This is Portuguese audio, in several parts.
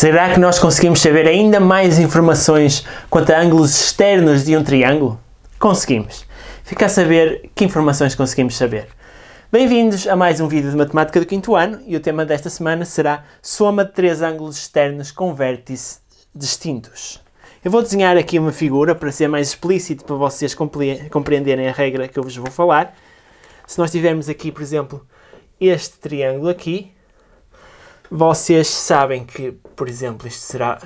Será que nós conseguimos saber ainda mais informações quanto a ângulos externos de um triângulo? Conseguimos. Fica a saber que informações conseguimos saber. Bem-vindos a mais um vídeo de matemática do 5 ano e o tema desta semana será soma de três ângulos externos com vértices distintos. Eu vou desenhar aqui uma figura para ser mais explícito para vocês compreenderem a regra que eu vos vou falar. Se nós tivermos aqui, por exemplo, este triângulo aqui, vocês sabem que, por exemplo, este será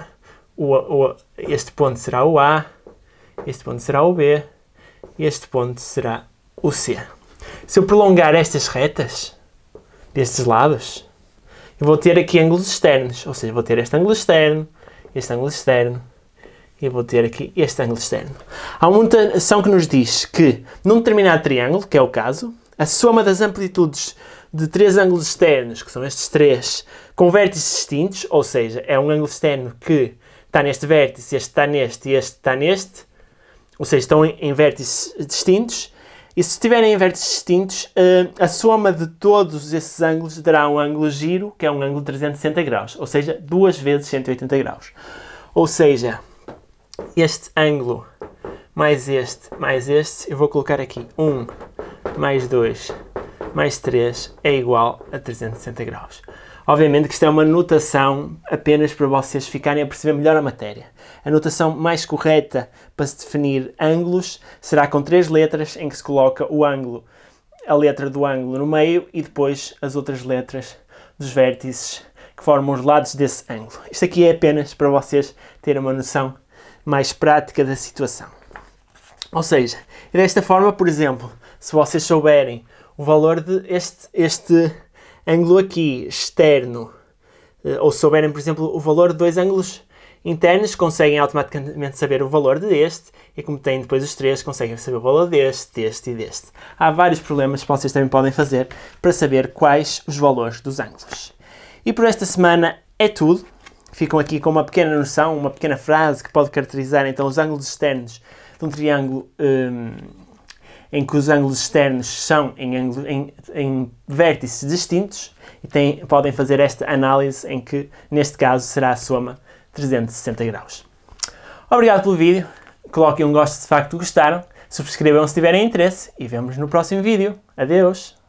o, o, este ponto será o A, este ponto será o B, este ponto será o C. Se eu prolongar estas retas destes lados, eu vou ter aqui ângulos externos, ou seja, vou ter este ângulo externo, este ângulo externo, e vou ter aqui este ângulo externo. Há uma notação que nos diz que, num determinado triângulo, que é o caso, a soma das amplitudes de três ângulos externos, que são estes três, com vértices distintos, ou seja, é um ângulo externo que está neste vértice, este está neste e este está neste, ou seja, estão em, vértices distintos, e se estiverem em vértices distintos, eh, a soma de todos esses ângulos dará um ângulo giro, que é um ângulo de 360 graus, ou seja, duas vezes 180 graus. Ou seja, este ângulo mais este mais este, eu vou colocar aqui 1 mais 2 mais 3 é igual a 360 graus. Obviamente que isto é uma notação apenas para vocês ficarem a perceber melhor a matéria. A notação mais correta para se definir ângulos será com três letras em que se coloca o ângulo, a letra do ângulo no meio e depois as outras letras dos vértices que formam os lados desse ângulo. Isto aqui é apenas para vocês terem uma noção mais prática da situação. Ou seja, desta forma, por exemplo, se vocês souberem o valor de este, este ângulo aqui, externo. Eh, ou souberem, por exemplo, o valor de dois ângulos internos, conseguem automaticamente saber o valor deste, e como têm depois os três, conseguem saber o valor deste, deste e deste. Há vários problemas que vocês também podem fazer para saber quais os valores dos ângulos. E por esta semana é tudo. Ficam aqui com uma pequena noção, uma pequena frase que pode caracterizar então os ângulos externos de um triângulo. Hum, em que os ângulos externos são em, ângulo, em, em vértices distintos e podem fazer esta análise em que, neste caso, será a soma 360 graus. Obrigado pelo vídeo, coloquem um gosto se de facto gostaram, subscrevam se tiverem interesse e vemos no próximo vídeo. Adeus!